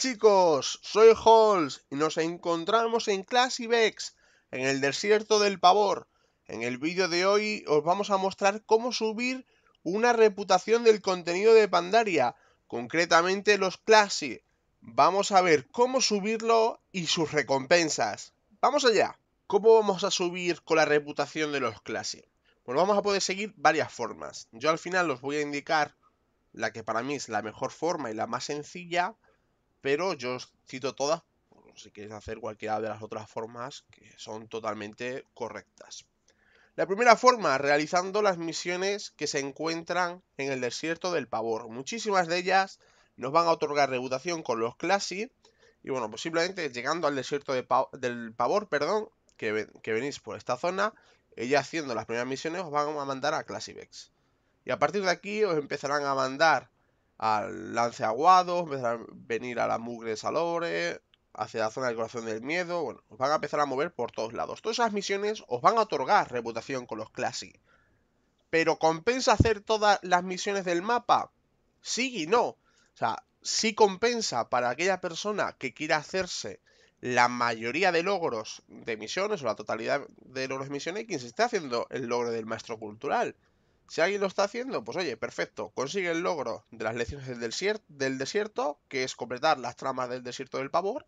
chicos, soy Halls y nos encontramos en Bex en el desierto del pavor. En el vídeo de hoy os vamos a mostrar cómo subir una reputación del contenido de Pandaria, concretamente los Classy. Vamos a ver cómo subirlo y sus recompensas. ¡Vamos allá! ¿Cómo vamos a subir con la reputación de los Classy? Pues vamos a poder seguir varias formas. Yo al final os voy a indicar la que para mí es la mejor forma y la más sencilla pero yo os cito todas, si queréis hacer cualquiera de las otras formas que son totalmente correctas. La primera forma, realizando las misiones que se encuentran en el desierto del Pavor. Muchísimas de ellas nos van a otorgar reputación con los Classy. Y bueno, posiblemente pues llegando al desierto del Pavor, perdón, que, venís por esta zona, Ella ya haciendo las primeras misiones os van a mandar a Vex. Y a partir de aquí os empezarán a mandar al lance aguado, a venir a la mugre de hacia la zona del corazón del miedo, bueno, os van a empezar a mover por todos lados. Todas esas misiones os van a otorgar reputación con los Classic. Pero ¿compensa hacer todas las misiones del mapa? Sí y no. O sea, sí compensa para aquella persona que quiera hacerse la mayoría de logros de misiones o la totalidad de logros de misiones, quien se esté haciendo el logro del maestro cultural. Si alguien lo está haciendo, pues oye, perfecto, consigue el logro de las lecciones del, desierto, que es completar las tramas del desierto del pavor,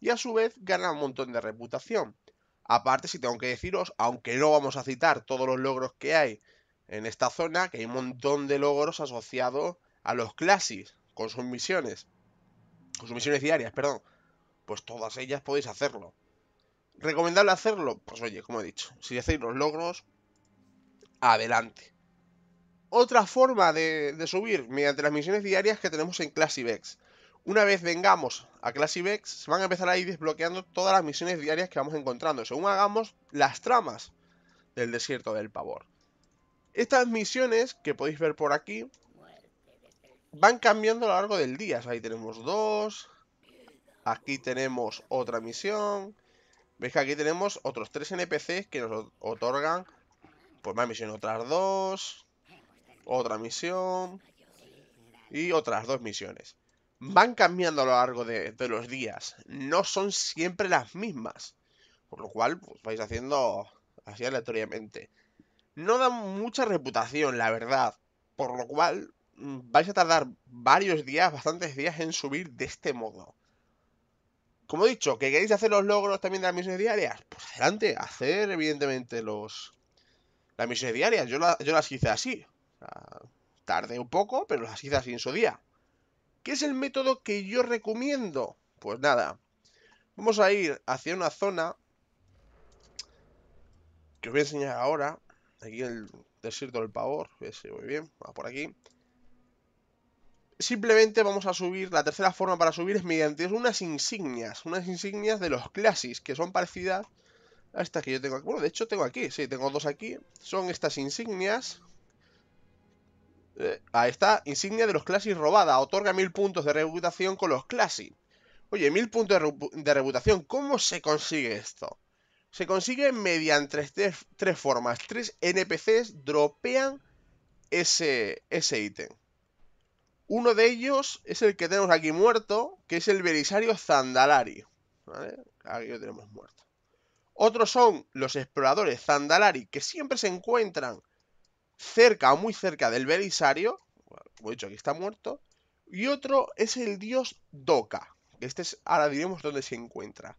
y a su vez gana un montón de reputación. Aparte, si tengo que deciros, aunque no vamos a citar todos los logros que hay en esta zona, que hay un montón de logros asociados a los clases, con sus misiones, con sus misiones diarias, perdón, pues todas ellas podéis hacerlo. ¿Recomendable hacerlo? Pues oye, como he dicho, si hacéis los logros, adelante otra forma de, subir mediante las misiones diarias que tenemos en Classivex. Una vez vengamos a Classivex, se van a empezar a ir desbloqueando todas las misiones diarias que vamos encontrando, según hagamos las tramas del desierto del pavor. Estas misiones, que podéis ver por aquí, van cambiando a lo largo del día. ahí tenemos dos, aquí tenemos otra misión. Veis que aquí tenemos otros tres NPCs que nos otorgan pues más misiones, otras dos, otra misión y otras dos misiones. Van cambiando a lo largo de, los días, no son siempre las mismas, por lo cual pues, vais haciendo así aleatoriamente. No dan mucha reputación, la verdad, por lo cual mm, vais a tardar varios días, bastantes días en subir de este modo. Como he dicho, que queréis hacer los logros también de las misiones diarias, pues adelante, hacer evidentemente los las misiones diarias. Yo, yo las hice así, Tarde un poco, pero las hice sin en su día. ¿Qué es el método que yo recomiendo? Pues nada, vamos a ir hacia una zona que os voy a enseñar ahora. Aquí el desierto del pavor, ese muy bien, va por aquí. Simplemente vamos a subir, la tercera forma para subir es mediante unas insignias, unas insignias de los clasis, que son parecidas a estas que yo tengo aquí. Bueno, de hecho tengo aquí, sí, tengo dos aquí. Son estas insignias, eh, a ahí insignia de los Classic robada. Otorga mil puntos de reputación con los Classic. Oye, mil puntos de, reputación. ¿Cómo se consigue esto? Se consigue mediante tres, formas. Tres NPCs dropean ese, ese ítem. Uno de ellos es el que tenemos aquí muerto, que es el Belisario Zandalari. Aquí lo tenemos muerto. Otros son los exploradores Zandalari, que siempre se encuentran cerca o muy cerca del Belisario, como he dicho, aquí está muerto, y otro es el dios Doka, este es, ahora diremos dónde se encuentra.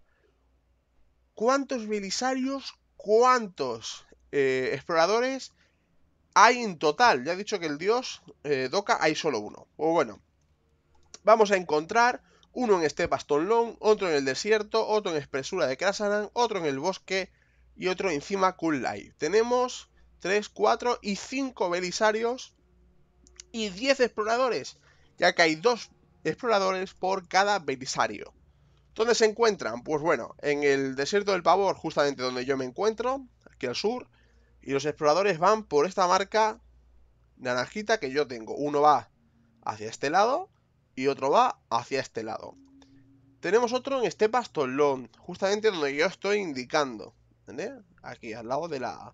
¿Cuántos Belisarios, cuántos eh, exploradores hay en total? Ya he dicho que el dios eh, Doka hay solo uno. O bueno, vamos a encontrar uno en este Stone otro en el desierto, otro en Espresura de Krasanan, otro en el bosque y otro encima Cool Light. Tenemos 3, 4 y 5 belisarios y 10 exploradores, ya que hay 2 exploradores por cada belisario. ¿Dónde se encuentran? Pues bueno, en el desierto del Pavor, justamente donde yo me encuentro, aquí al sur, y los exploradores van por esta marca naranjita que yo tengo. Uno va hacia este lado y otro va hacia este lado. Tenemos otro en este pastolón. justamente donde yo estoy indicando, Aquí, al lado de la,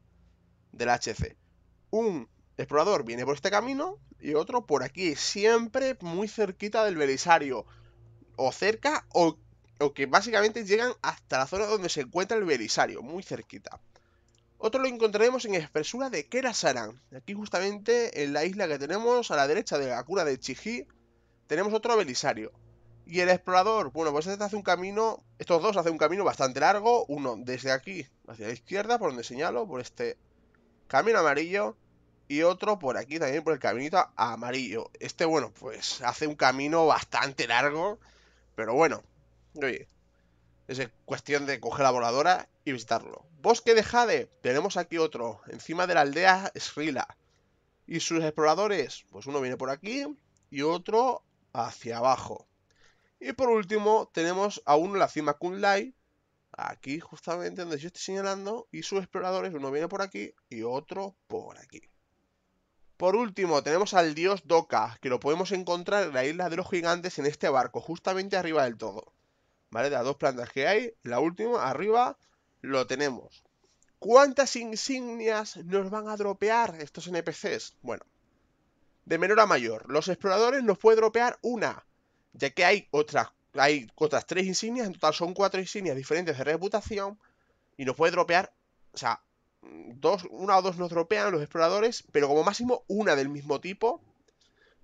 del HC. Un explorador viene por este camino y otro por aquí, siempre muy cerquita del Belisario. O cerca o, que básicamente llegan hasta la zona donde se encuentra el Belisario, muy cerquita. Otro lo encontraremos en Espresura de Kerasaran, aquí justamente en la isla que tenemos a la derecha de la cura de Chijí, tenemos otro Belisario. Y el explorador, bueno, pues este hace un camino, estos dos hacen un camino bastante largo, uno desde aquí hacia la izquierda, por donde señalo, por este camino amarillo y otro por aquí también por el caminito amarillo. Este, bueno, pues hace un camino bastante largo, pero bueno, oye, es cuestión de coger la voladora y visitarlo. Bosque de Jade, tenemos aquí otro, encima de la aldea Srila. Y sus exploradores, pues uno viene por aquí y otro hacia abajo. Y por último, tenemos a uno en la cima Kunlai, aquí justamente donde yo estoy señalando y sus exploradores, uno viene por aquí y otro por aquí. Por último, tenemos al dios Doca que lo podemos encontrar en la isla de los gigantes en este barco, justamente arriba del todo. ¿Vale? De las dos plantas que hay, la última, arriba, lo tenemos. ¿Cuántas insignias nos van a dropear estos NPCs? Bueno, de menor a mayor, los exploradores nos puede dropear una, ya que hay otras hay otras tres insignias, en total son cuatro insignias diferentes de reputación. Y nos puede dropear, o sea, dos, una o dos nos dropean los exploradores, pero como máximo una del mismo tipo.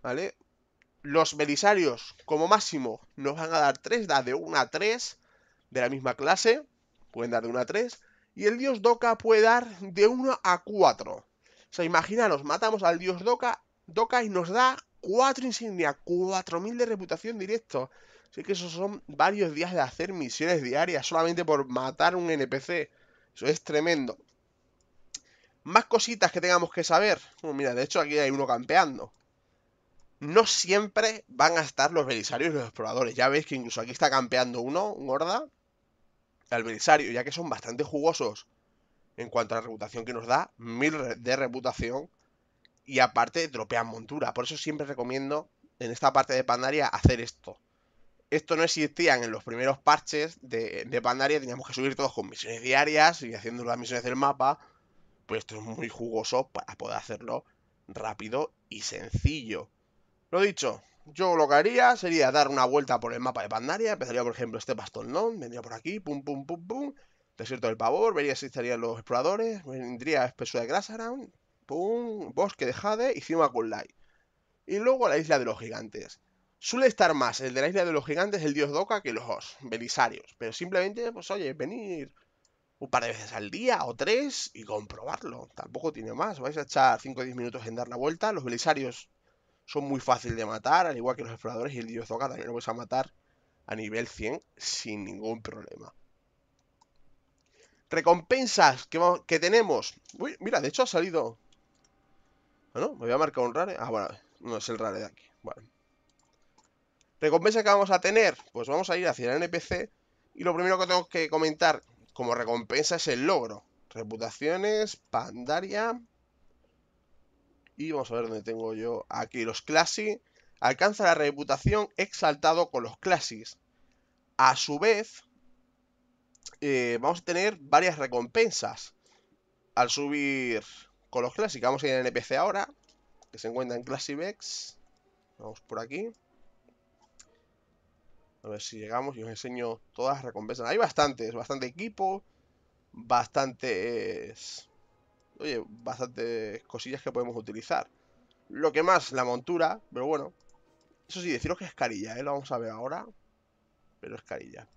¿Vale? Los belisarios, como máximo, nos van a dar tres, da de una a tres de la misma clase. Pueden dar de una a tres. Y el dios Doca puede dar de 1 a 4. O sea, imaginaros, matamos al dios Doca Doka y nos da 4 insignias, 4000 de reputación directo que esos son varios días de hacer misiones diarias solamente por matar un NPC. Eso es tremendo. Más cositas que tengamos que saber. Oh, mira, de hecho aquí hay uno campeando. No siempre van a estar los Belisarios y los exploradores. Ya veis que incluso aquí está campeando uno, un gorda, Al Belisario, ya que son bastante jugosos en cuanto a la reputación que nos da. Mil de reputación. Y aparte dropean montura. Por eso siempre recomiendo en esta parte de Pandaria hacer esto. Esto no existía en los primeros parches de, Pandaria, teníamos que subir todos con misiones diarias y haciendo las misiones del mapa. Pues esto es muy jugoso para poder hacerlo rápido y sencillo. Lo dicho, yo lo que haría sería dar una vuelta por el mapa de Pandaria, empezaría por ejemplo este bastón, Vendría por aquí, pum, pum, pum, pum, desierto del pavor, vería si estarían los exploradores, vendría espesura de Grassaround, pum, bosque de Jade y cima Kulai. Y luego la isla de los gigantes. Suele estar más el de la isla de los gigantes, el dios Doca, que los belisarios. Pero simplemente, pues oye, venir un par de veces al día o tres y comprobarlo. Tampoco tiene más. Vais a echar 5 o 10 minutos en dar la vuelta. Los belisarios son muy fáciles de matar, al igual que los exploradores y el dios Doca también lo vais a matar a nivel 100 sin ningún problema. Recompensas que, que tenemos. Uy, mira, de hecho ha salido... Ah, no, me voy a marcar un rare. Ah, bueno, no es el rare de aquí. Bueno. ¿Recompensa que vamos a tener? Pues vamos a ir hacia el NPC y lo primero que tengo que comentar como recompensa es el logro. Reputaciones, Pandaria... Y vamos a ver dónde tengo yo aquí los Classy. Alcanza la reputación exaltado con los classis. A su vez, eh, vamos a tener varias recompensas al subir con los Clasics Vamos a ir al NPC ahora, que se encuentra en Classy Vex. Vamos por aquí. A ver si llegamos y os enseño todas las recompensas. Hay bastantes, bastante equipo, bastantes... Oye, bastantes cosillas que podemos utilizar. Lo que más, la montura, pero bueno. Eso sí, deciros que es carilla, ¿eh? Lo vamos a ver ahora. Pero es carilla.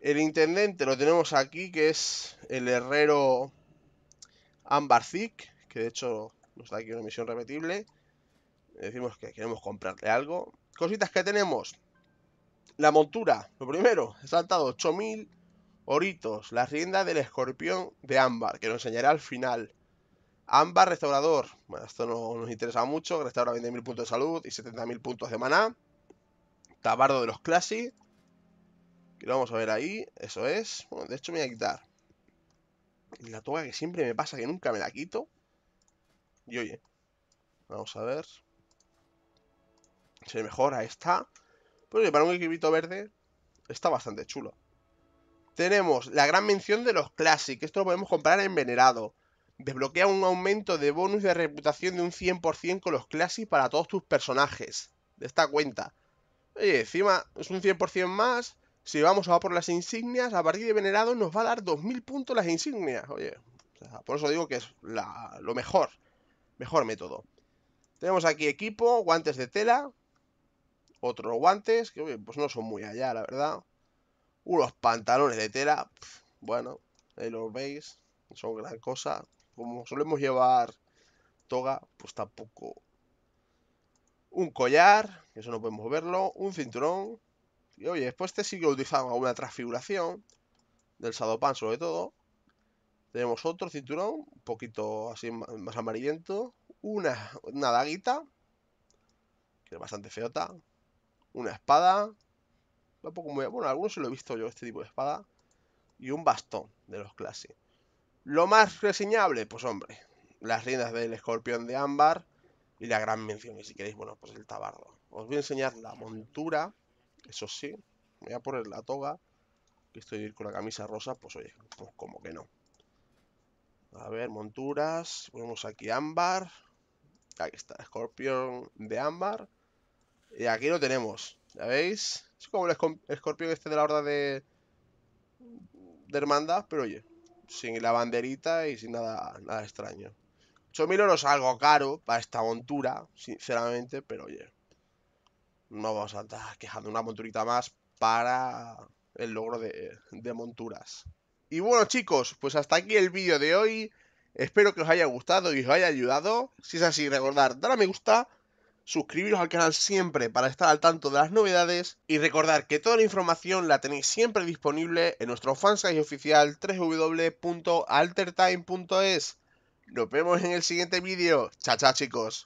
El intendente lo tenemos aquí, que es el herrero Ambarzik, que de hecho nos da aquí una misión repetible. Decimos que queremos comprarle algo. Cositas que tenemos. La montura, lo primero, he saltado 8000 oritos, la rienda del escorpión de ámbar, que lo enseñaré al final. Ámbar restaurador, bueno, esto no nos interesa mucho, restaura 20.000 puntos de salud y 70.000 puntos de maná. Tabardo de los Classic, que lo vamos a ver ahí, eso es. Bueno, de hecho me voy a quitar la toga que siempre me pasa, que nunca me la quito. Y oye, vamos a ver. Se mejora esta. Pero para un equipito verde está bastante chulo. Tenemos la gran mención de los Classic. Esto lo podemos comprar en Venerado. Desbloquea un aumento de bonus de reputación de un 100% con los Classic para todos tus personajes. De esta cuenta. Oye, encima es un 100% más. Si vamos a por las insignias, a partir de Venerado nos va a dar 2000 puntos las insignias. Oye, por eso digo que es lo mejor. Mejor método. Tenemos aquí equipo, guantes de tela, otros guantes, que pues no son muy allá, la verdad. Unos pantalones de tela, bueno, ahí los veis, no son gran cosa. Como solemos llevar toga, pues tampoco. Un collar, que eso no podemos verlo, un cinturón. Y oye, después te este sigue utilizando alguna transfiguración, del Sadopan sobre todo. Tenemos otro cinturón, un poquito así más amarillento. Una, una daguita, que es bastante feota. Una espada. poco muy... Bueno, algunos se lo he visto yo, este tipo de espada. Y un bastón de los clases. Lo más reseñable, pues hombre, las riendas del escorpión de ámbar y la gran mención, y si queréis, bueno, pues el tabardo. Os voy a enseñar la montura, eso sí, voy a poner la toga, que estoy con la camisa rosa, pues oye, pues como que no. A ver, monturas, ponemos aquí ámbar, aquí está, escorpión de ámbar, y eh, aquí lo tenemos, ¿ya veis? Es como el escorpión este de la horda de... De hermandad, pero oye, sin la banderita y sin nada, nada extraño. 8.000 euros algo caro para esta montura, sinceramente, pero oye. No vamos a andar quejando una monturita más para el logro de, de monturas. Y bueno chicos, pues hasta aquí el vídeo de hoy. Espero que os haya gustado y os haya ayudado. Si es así, recordad, dar a me gusta suscribiros al canal siempre para estar al tanto de las novedades y recordar que toda la información la tenéis siempre disponible en nuestro fansite oficial www.altertime.es. Nos vemos en el siguiente vídeo. Chao, chao chicos.